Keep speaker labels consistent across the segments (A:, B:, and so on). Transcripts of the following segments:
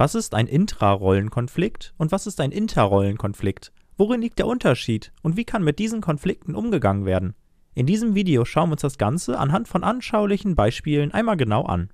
A: Was ist ein Intrarollenkonflikt und was ist ein Interrollenkonflikt? Worin liegt der Unterschied und wie kann mit diesen Konflikten umgegangen werden? In diesem Video schauen wir uns das Ganze anhand von anschaulichen Beispielen einmal genau an.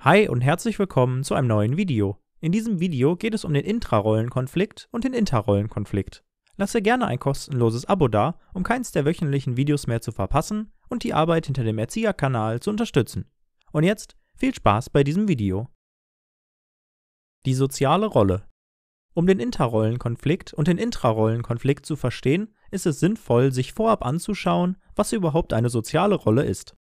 A: Hi und herzlich willkommen zu einem neuen Video. In diesem Video geht es um den Intrarollenkonflikt und den Interrollenkonflikt. Lasse gerne ein kostenloses Abo da, um keins der wöchentlichen Videos mehr zu verpassen und die Arbeit hinter dem Erzieherkanal zu unterstützen. Und jetzt viel Spaß bei diesem Video. Die soziale Rolle um den Interrollenkonflikt und den Intrarollenkonflikt zu verstehen, ist es sinnvoll, sich vorab anzuschauen, was überhaupt eine soziale Rolle ist.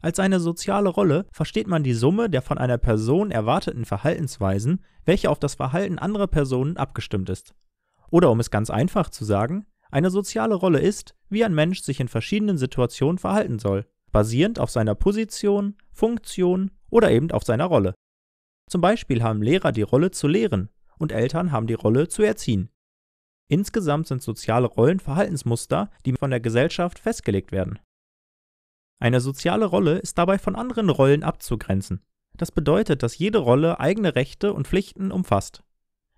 A: Als eine soziale Rolle versteht man die Summe der von einer Person erwarteten Verhaltensweisen, welche auf das Verhalten anderer Personen abgestimmt ist. Oder um es ganz einfach zu sagen, eine soziale Rolle ist, wie ein Mensch sich in verschiedenen Situationen verhalten soll, basierend auf seiner Position, Funktion oder eben auf seiner Rolle. Zum Beispiel haben Lehrer die Rolle zu lehren und Eltern haben die Rolle zu erziehen. Insgesamt sind soziale Rollen Verhaltensmuster, die von der Gesellschaft festgelegt werden. Eine soziale Rolle ist dabei von anderen Rollen abzugrenzen. Das bedeutet, dass jede Rolle eigene Rechte und Pflichten umfasst.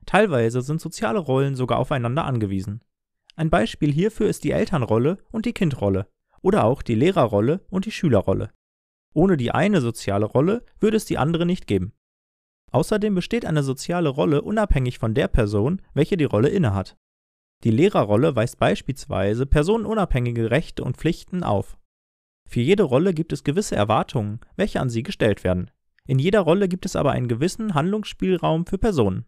A: Teilweise sind soziale Rollen sogar aufeinander angewiesen. Ein Beispiel hierfür ist die Elternrolle und die Kindrolle oder auch die Lehrerrolle und die Schülerrolle. Ohne die eine soziale Rolle würde es die andere nicht geben. Außerdem besteht eine soziale Rolle unabhängig von der Person, welche die Rolle innehat. Die Lehrerrolle weist beispielsweise personenunabhängige Rechte und Pflichten auf. Für jede Rolle gibt es gewisse Erwartungen, welche an sie gestellt werden. In jeder Rolle gibt es aber einen gewissen Handlungsspielraum für Personen.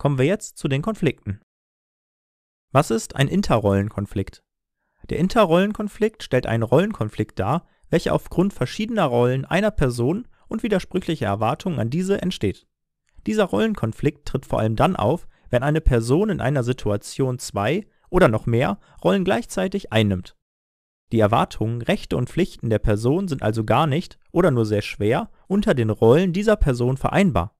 A: Kommen wir jetzt zu den Konflikten. Was ist ein Interrollenkonflikt? Der Interrollenkonflikt stellt einen Rollenkonflikt dar, welcher aufgrund verschiedener Rollen einer Person und widersprüchlicher Erwartungen an diese entsteht. Dieser Rollenkonflikt tritt vor allem dann auf, wenn eine Person in einer Situation zwei oder noch mehr Rollen gleichzeitig einnimmt. Die Erwartungen, Rechte und Pflichten der Person sind also gar nicht oder nur sehr schwer unter den Rollen dieser Person vereinbar.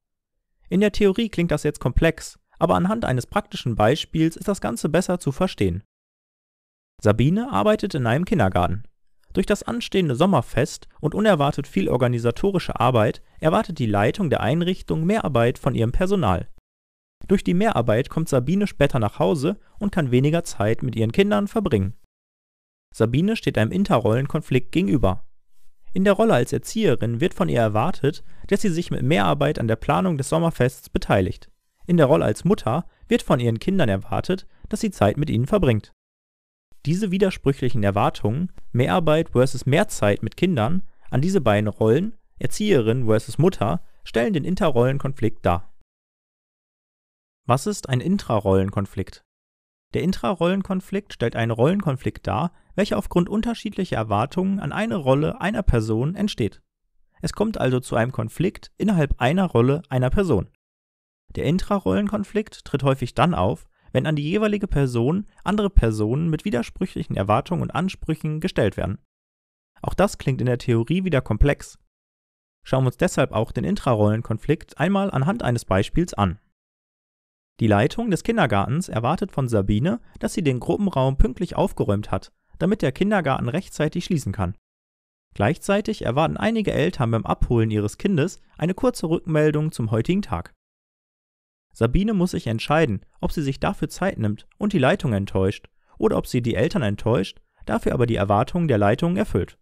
A: In der Theorie klingt das jetzt komplex, aber anhand eines praktischen Beispiels ist das Ganze besser zu verstehen. Sabine arbeitet in einem Kindergarten. Durch das anstehende Sommerfest und unerwartet viel organisatorische Arbeit erwartet die Leitung der Einrichtung mehr Arbeit von ihrem Personal. Durch die Mehrarbeit kommt Sabine später nach Hause und kann weniger Zeit mit ihren Kindern verbringen. Sabine steht einem interrollen Konflikt gegenüber. In der Rolle als Erzieherin wird von ihr erwartet, dass sie sich mit Mehrarbeit an der Planung des Sommerfests beteiligt. In der Rolle als Mutter wird von ihren Kindern erwartet, dass sie Zeit mit ihnen verbringt. Diese widersprüchlichen Erwartungen, Mehrarbeit versus Mehrzeit mit Kindern, an diese beiden Rollen, Erzieherin versus Mutter, stellen den Interrollenkonflikt dar. Was ist ein Intrarollenkonflikt? Der Intrarollenkonflikt stellt einen Rollenkonflikt dar, welcher aufgrund unterschiedlicher Erwartungen an eine Rolle einer Person entsteht. Es kommt also zu einem Konflikt innerhalb einer Rolle einer Person. Der Intrarollenkonflikt tritt häufig dann auf, wenn an die jeweilige Person andere Personen mit widersprüchlichen Erwartungen und Ansprüchen gestellt werden. Auch das klingt in der Theorie wieder komplex. Schauen wir uns deshalb auch den Intrarollenkonflikt einmal anhand eines Beispiels an. Die Leitung des Kindergartens erwartet von Sabine, dass sie den Gruppenraum pünktlich aufgeräumt hat, damit der Kindergarten rechtzeitig schließen kann. Gleichzeitig erwarten einige Eltern beim Abholen ihres Kindes eine kurze Rückmeldung zum heutigen Tag. Sabine muss sich entscheiden, ob sie sich dafür Zeit nimmt und die Leitung enttäuscht, oder ob sie die Eltern enttäuscht, dafür aber die Erwartungen der Leitung erfüllt.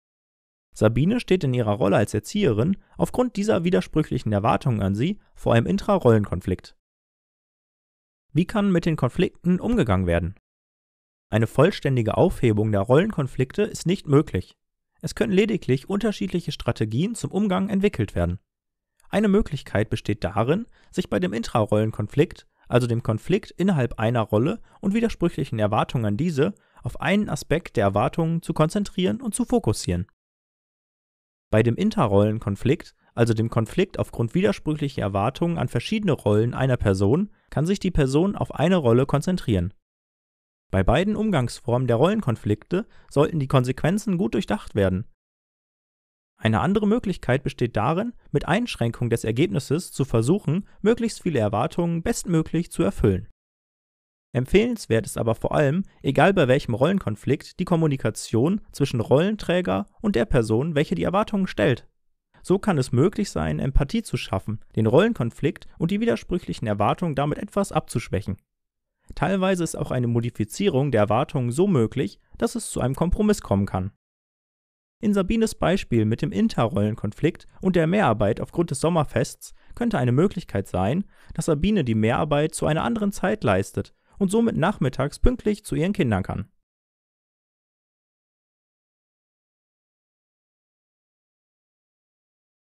A: Sabine steht in ihrer Rolle als Erzieherin aufgrund dieser widersprüchlichen Erwartungen an sie vor einem Intrarollenkonflikt. Wie kann mit den Konflikten umgegangen werden? Eine vollständige Aufhebung der Rollenkonflikte ist nicht möglich. Es können lediglich unterschiedliche Strategien zum Umgang entwickelt werden. Eine Möglichkeit besteht darin, sich bei dem Intrarollenkonflikt, also dem Konflikt innerhalb einer Rolle und widersprüchlichen Erwartungen an diese, auf einen Aspekt der Erwartungen zu konzentrieren und zu fokussieren. Bei dem Interrollenkonflikt also dem Konflikt aufgrund widersprüchlicher Erwartungen an verschiedene Rollen einer Person, kann sich die Person auf eine Rolle konzentrieren. Bei beiden Umgangsformen der Rollenkonflikte sollten die Konsequenzen gut durchdacht werden. Eine andere Möglichkeit besteht darin, mit Einschränkung des Ergebnisses zu versuchen, möglichst viele Erwartungen bestmöglich zu erfüllen. Empfehlenswert ist aber vor allem, egal bei welchem Rollenkonflikt, die Kommunikation zwischen Rollenträger und der Person, welche die Erwartungen stellt. So kann es möglich sein, Empathie zu schaffen, den Rollenkonflikt und die widersprüchlichen Erwartungen damit etwas abzuschwächen. Teilweise ist auch eine Modifizierung der Erwartungen so möglich, dass es zu einem Kompromiss kommen kann. In Sabines Beispiel mit dem Interrollenkonflikt und der Mehrarbeit aufgrund des Sommerfests könnte eine Möglichkeit sein, dass Sabine die Mehrarbeit zu einer anderen Zeit leistet und somit nachmittags pünktlich zu ihren Kindern kann.